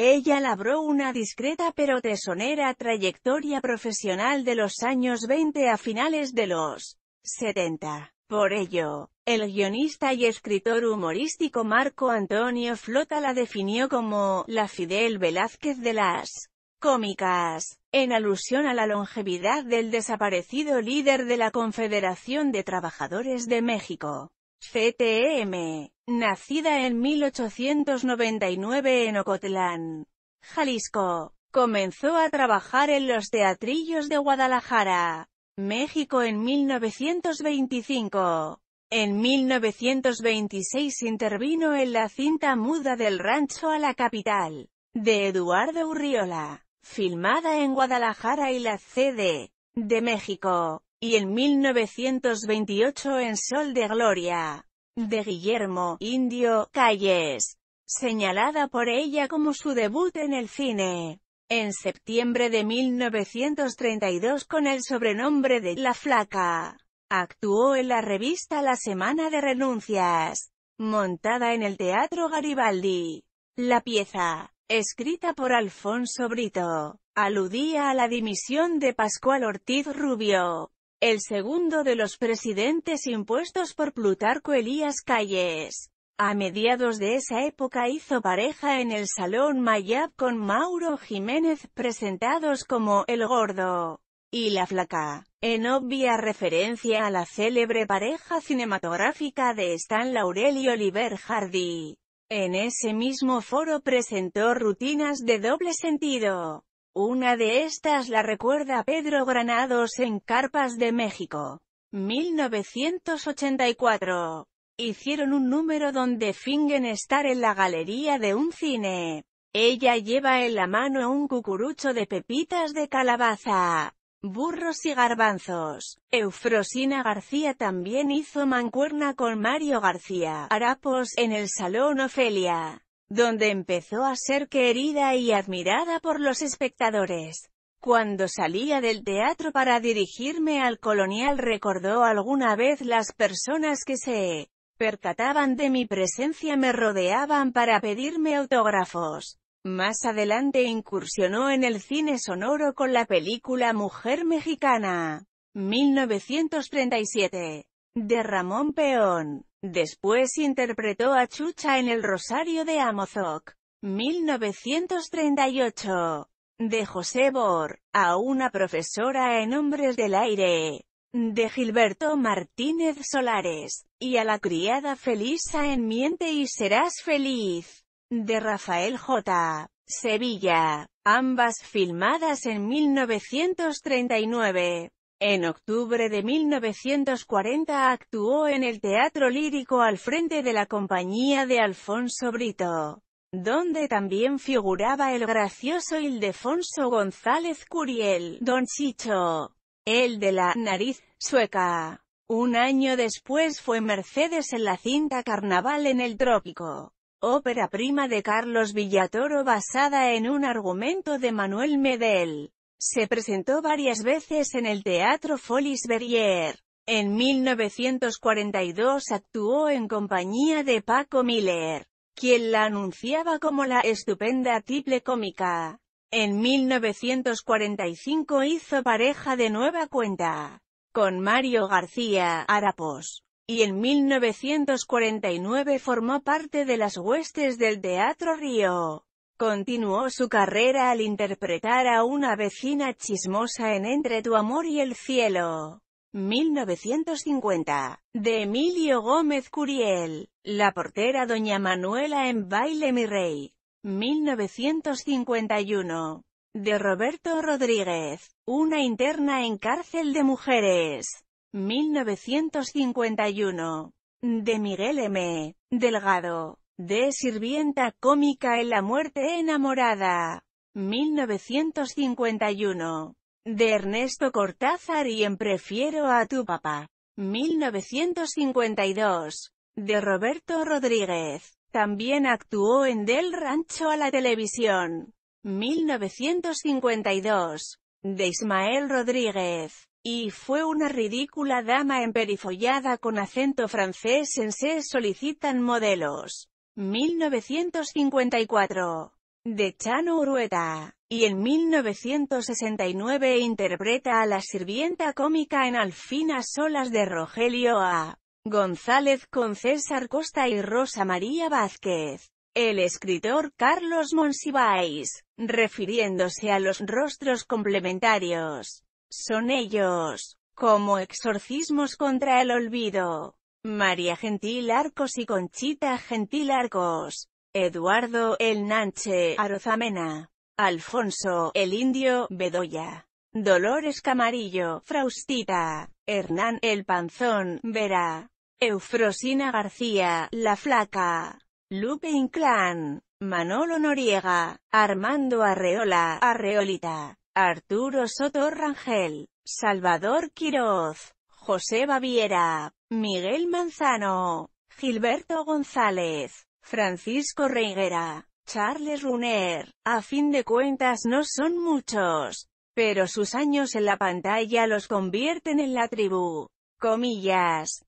Ella labró una discreta pero tesonera trayectoria profesional de los años 20 a finales de los 70. Por ello, el guionista y escritor humorístico Marco Antonio Flota la definió como «la Fidel Velázquez de las cómicas», en alusión a la longevidad del desaparecido líder de la Confederación de Trabajadores de México. CTM, nacida en 1899 en Ocotlán, Jalisco, comenzó a trabajar en los teatrillos de Guadalajara, México en 1925. En 1926 intervino en la cinta muda del rancho a la capital, de Eduardo Urriola, filmada en Guadalajara y la CD, de México y en 1928 en Sol de Gloria, de Guillermo, Indio, Calles, señalada por ella como su debut en el cine. En septiembre de 1932 con el sobrenombre de La Flaca, actuó en la revista La Semana de Renuncias, montada en el Teatro Garibaldi. La pieza, escrita por Alfonso Brito, aludía a la dimisión de Pascual Ortiz Rubio, el segundo de los presidentes impuestos por Plutarco Elías Calles. A mediados de esa época hizo pareja en el Salón Mayab con Mauro Jiménez, presentados como El Gordo y La Flaca, en obvia referencia a la célebre pareja cinematográfica de Stan Laurel y Oliver Hardy. En ese mismo foro presentó rutinas de doble sentido. Una de estas la recuerda Pedro Granados en Carpas de México. 1984. Hicieron un número donde fingen estar en la galería de un cine. Ella lleva en la mano un cucurucho de pepitas de calabaza, burros y garbanzos. Eufrosina García también hizo mancuerna con Mario García Arapos en el Salón Ofelia donde empezó a ser querida y admirada por los espectadores. Cuando salía del teatro para dirigirme al colonial recordó alguna vez las personas que se percataban de mi presencia me rodeaban para pedirme autógrafos. Más adelante incursionó en el cine sonoro con la película Mujer Mexicana, 1937 de Ramón Peón. Después interpretó a Chucha en El Rosario de Amozoc, 1938, de José Bor, a una profesora en Hombres del Aire, de Gilberto Martínez Solares, y a la criada Felisa en Miente y Serás Feliz, de Rafael J. Sevilla, ambas filmadas en 1939. En octubre de 1940 actuó en el Teatro Lírico al frente de la compañía de Alfonso Brito, donde también figuraba el gracioso Ildefonso González Curiel, Don Chicho, el de la nariz sueca. Un año después fue Mercedes en la cinta Carnaval en el Trópico, ópera prima de Carlos Villatoro basada en un argumento de Manuel Medel. Se presentó varias veces en el Teatro Folies Berrier. En 1942 actuó en compañía de Paco Miller, quien la anunciaba como la estupenda triple cómica. En 1945 hizo pareja de nueva cuenta con Mario García Arapos, y en 1949 formó parte de las huestes del Teatro Río. Continuó su carrera al interpretar a una vecina chismosa en Entre tu amor y el cielo. 1950, de Emilio Gómez Curiel, la portera Doña Manuela en Baile Mi Rey. 1951, de Roberto Rodríguez, una interna en cárcel de mujeres. 1951, de Miguel M. Delgado, de Sirvienta cómica en La muerte enamorada. 1951. De Ernesto Cortázar y en Prefiero a tu papá. 1952. De Roberto Rodríguez. También actuó en Del Rancho a la televisión. 1952. De Ismael Rodríguez. Y fue una ridícula dama emperifollada con acento francés en Se solicitan modelos. 1954, de Chano Urueta, y en 1969 interpreta a la sirvienta cómica en Alfinas Solas de Rogelio A. González con César Costa y Rosa María Vázquez. El escritor Carlos Monsiváis, refiriéndose a los rostros complementarios, son ellos, como exorcismos contra el olvido. María Gentil Arcos y Conchita Gentil Arcos. Eduardo, El Nanche, Arozamena. Alfonso, El Indio, Bedoya. Dolores Camarillo, Fraustita. Hernán, El Panzón, Vera. Eufrosina García, La Flaca. Lupe Inclán. Manolo Noriega. Armando Arreola, Arreolita. Arturo Soto Rangel. Salvador Quiroz. José Baviera, Miguel Manzano, Gilberto González, Francisco Reiguera, Charles Runner, a fin de cuentas no son muchos, pero sus años en la pantalla los convierten en la tribu. Comillas.